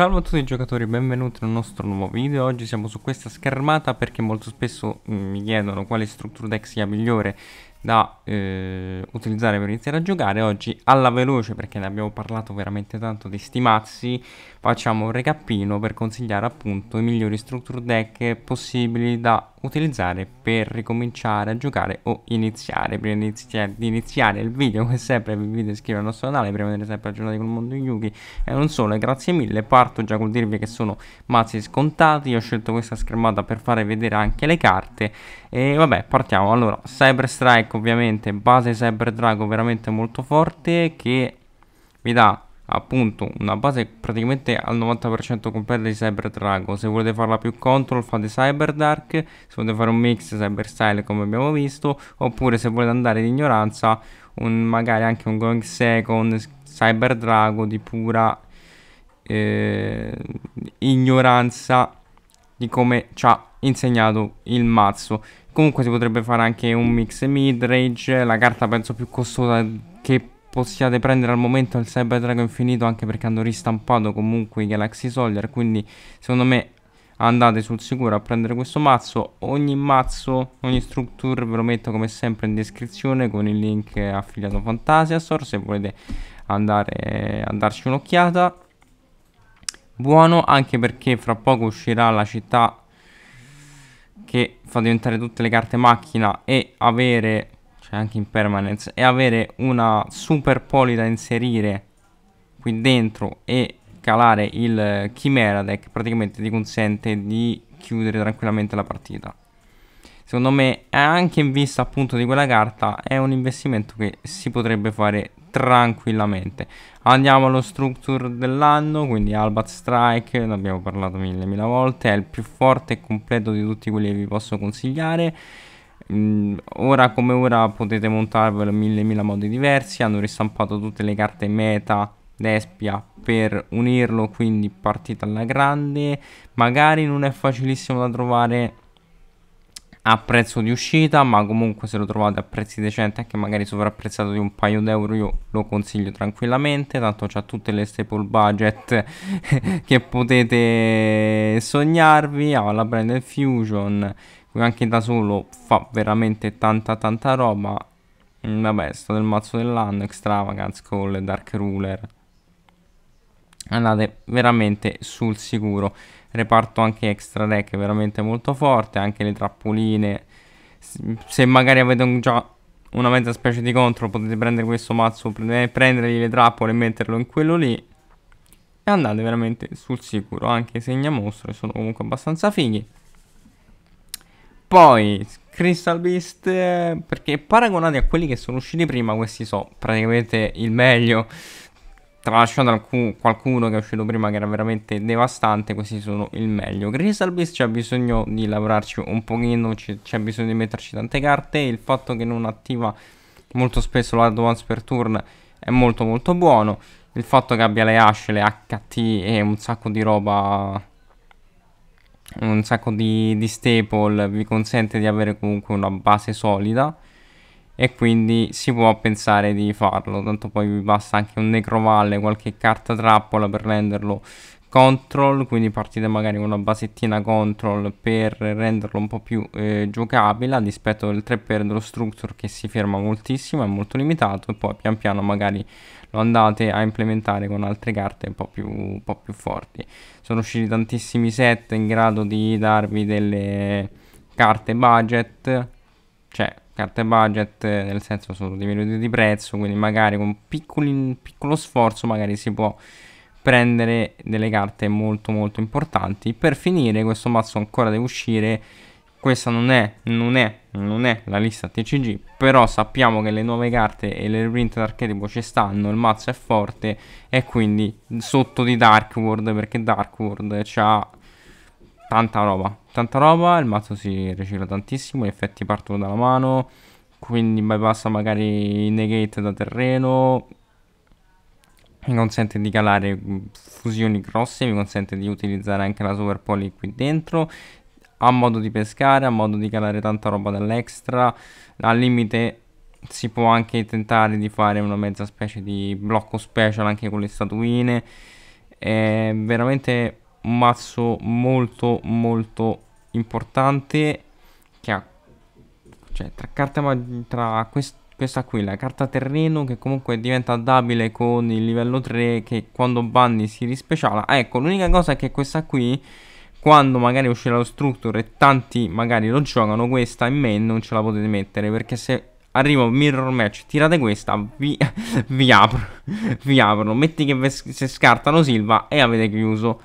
Salve a tutti i giocatori, benvenuti nel nostro nuovo video Oggi siamo su questa schermata perché molto spesso mm, mi chiedono quale structure deck sia migliore da eh, utilizzare per iniziare a giocare oggi alla veloce perché ne abbiamo parlato veramente tanto di sti mazzi facciamo un recapino per consigliare appunto i migliori structure deck possibili da utilizzare per ricominciare a giocare o iniziare prima di, iniziare, di iniziare il video come sempre vi invito a iscrivervi al nostro canale per rimanere sempre aggiornati con il mondo di Yugi e non solo e grazie mille parto già col dirvi che sono mazzi scontati ho scelto questa schermata per fare vedere anche le carte e vabbè partiamo allora Cyber Strike ovviamente base Cyber Drago veramente molto forte che vi dà appunto una base praticamente al 90% completa di Cyber Drago se volete farla più control fate Cyber Dark se volete fare un mix Cyber Style come abbiamo visto oppure se volete andare di ignoranza un, magari anche un Going Second Cyber Drago di pura eh, ignoranza di come ci ha insegnato il mazzo Comunque si potrebbe fare anche un mix midrange, la carta penso più costosa che possiate prendere al momento è il Cyber Dragon Infinito anche perché hanno ristampato comunque i Galaxy Soldier, quindi secondo me andate sul sicuro a prendere questo mazzo ogni mazzo ogni strutture ve lo metto come sempre in descrizione con il link affiliato fantasia store se volete andare a darci un'occhiata buono anche perché fra poco uscirà la città che fa diventare tutte le carte macchina e avere, cioè anche in permanence, e avere una super poli da inserire qui dentro e calare il chimera deck praticamente ti consente di chiudere tranquillamente la partita. Secondo me, anche in vista appunto di quella carta, è un investimento che si potrebbe fare tranquillamente Andiamo allo structure dell'anno, quindi Albat Strike, ne abbiamo parlato mille mille volte, è il più forte e completo di tutti quelli che vi posso consigliare. Mm, ora come ora potete montarvelo in mille mille modi diversi, hanno ristampato tutte le carte meta d'espia per unirlo, quindi partita alla grande. Magari non è facilissimo da trovare a prezzo di uscita, ma comunque se lo trovate a prezzi decenti, anche magari sovrapprezzato di un paio d'euro, io lo consiglio tranquillamente, tanto c'ha tutte le staple budget che potete sognarvi, ha la Brand Fusion, anche da solo fa veramente tanta tanta roba, vabbè, sto del mazzo dell'anno, Extravagance, con le Dark Ruler, andate veramente sul sicuro reparto anche extra deck veramente molto forte anche le trappoline se magari avete un, già una mezza specie di contro potete prendere questo mazzo eh, prendergli le trappole e metterlo in quello lì e andate veramente sul sicuro anche segna mostro sono comunque abbastanza fighi poi Crystal Beast eh, perché paragonati a quelli che sono usciti prima questi sono praticamente il meglio Tralasciando alcun, qualcuno che è uscito prima che era veramente devastante, questi sono il meglio. Crystal Beast c'è bisogno di lavorarci un pochino, c'è bisogno di metterci tante carte. Il fatto che non attiva molto spesso la once per turn è molto molto buono. Il fatto che abbia le asce, le HT e un sacco di roba un sacco di, di, staple vi consente di avere comunque una base solida e quindi si può pensare di farlo, tanto poi vi basta anche un necrovalle, qualche carta trappola per renderlo control, quindi partite magari con una basettina control per renderlo un po' più eh, giocabile a dispetto del 3x dello structure che si ferma moltissimo, è molto limitato e poi pian piano magari lo andate a implementare con altre carte un po' più, un po più forti. Sono usciti tantissimi set in grado di darvi delle carte budget, cioè carte budget nel senso sono dei di prezzo quindi magari con piccoli, piccolo sforzo magari si può prendere delle carte molto molto importanti per finire questo mazzo ancora deve uscire questa non è, non è, non è la lista TCG però sappiamo che le nuove carte e le reprint d'archetipo ci stanno il mazzo è forte e quindi sotto di Dark World perché Dark World ha tanta roba, tanta roba, il mazzo si ricicla tantissimo, gli effetti partono dalla mano, quindi bypassa magari i negate da terreno, mi consente di calare mm, fusioni grosse, mi consente di utilizzare anche la super poly qui dentro, ha modo di pescare, ha modo di calare tanta roba dall'extra, al limite si può anche tentare di fare una mezza specie di blocco special anche con le statuine, è veramente un mazzo molto molto importante che ha cioè tra, carte, tra quest, questa qui la carta terreno che comunque diventa dabile con il livello 3 che quando banni si rispeciala ah, ecco l'unica cosa è che questa qui quando magari uscirà lo structure e tanti magari lo giocano questa in main non ce la potete mettere perché se arriva mirror match tirate questa vi, vi apro vi aprono metti che se scartano Silva e avete chiuso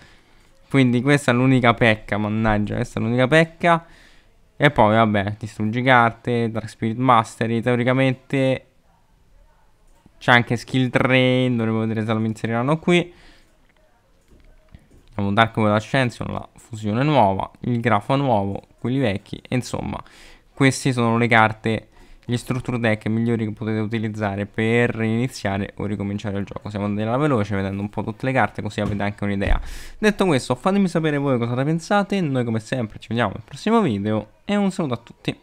quindi questa è l'unica pecca, mannaggia, questa è l'unica pecca. E poi, vabbè, distruggi carte, Dark Spirit Mastery, teoricamente c'è anche Skill Train, dovremmo vedere se lo inseriranno qui. Abbiamo Dark World Ascension, la fusione nuova, il grafo nuovo, quelli vecchi, insomma, queste sono le carte gli structure deck migliori che potete utilizzare per iniziare o ricominciare il gioco. Siamo andati alla veloce vedendo un po' tutte le carte così avete anche un'idea. Detto questo fatemi sapere voi cosa ne pensate, noi come sempre ci vediamo al prossimo video e un saluto a tutti.